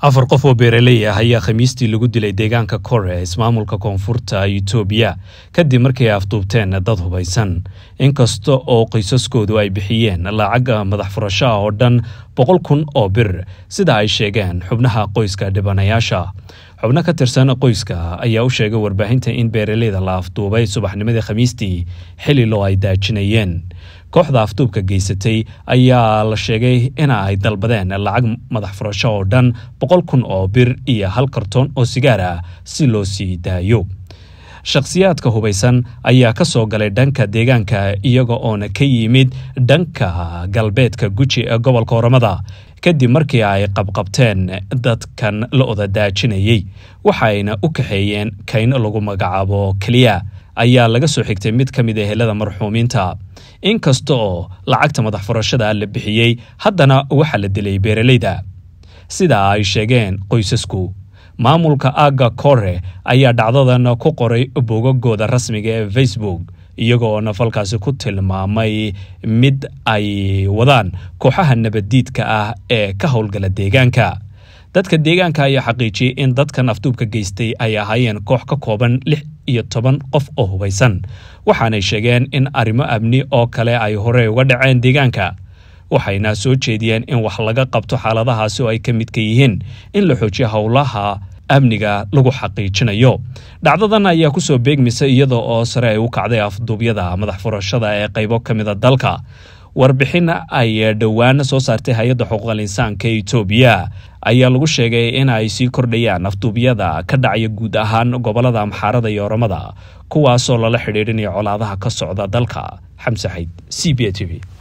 afar qof oo beeraley ah ayaa khamiistii lagu dilay deegaanka kore ismaamulka koonfurta itoobiya kadib markii afduubteen dad hubaysan inkasta oo qisaskoodu ay bixiyeen lacag madax furasho ah oo dhan boqol kun oo bir sida ay sheegeen xubnaha qoyska dhibanayaasha xubno ka tirsan qoyska ayaa u sheegay warbaahinta in beeraleyda la afduubay subaxnimadii khamiistii xili loo ay daajinayeen kooxda afduubka geysatay ayaa la sheegay in ay dalbadeen lacag madax furasho oo dhan boqol kun oo bir iyo hal kartoon oo sigaar ah si loo sii daayo shakhsiyaadka hubaysan ayaa ka soo galay dhanka deegaanka iyaga oona ka yimid dhanka galbeedka guji ee gobolka horamada kadib markii ay qabqabteen dadkan la odadaajinayey waxaayna u kaxeeyeen kayn lagu magacaabo keliya ayaa laga soo xigtay mid ka mid a ah helada marxuumiinta inkasta oo lacagta madax furashada la bixiyey haddana waxaa la dilay beeralayda sida ay sheegeen qoysasku maamulka aga kore ayaa dhacdadan ku qoray bogagooda rasmiga ee facebook iyagoona falkaasi ku tilmaamay mid ay wadaan kooxaha nabadiidka ah ee ka howlgala deegaanka dadka deegaanka ayaa xaqiijiyey in dadkan afduubka geystay ay ahaayeen koox ka kooban lix iyo toban qof oo hubaysan waxaanay sheegeen in arrimo amni oo kale ay horey uga dhaceen deegaanka waxayna soo jeediyeen in wax laga qabto xaaladahaasi oo ay ka midka yihiin in la xoojiyo howlaha amniga lagu xaqiijinayo dhacdadan ayaa kusoo beegmisa iyada oo sare ay u kacday afduubyada madax furashada ee qaybo ka mida dalka warbixin ay dhowaan soo saartay hay-adda xuquuqal insaanka etoobiya ayaa lagu sheegay in ay sii kordhayaan afduubyada ka dhacaya guud ahaan gobolada amxaarada iyo oramada kuwaasoo lala xidhiidhinayo colaadaha ka socda dalka xamse xayd c b a t v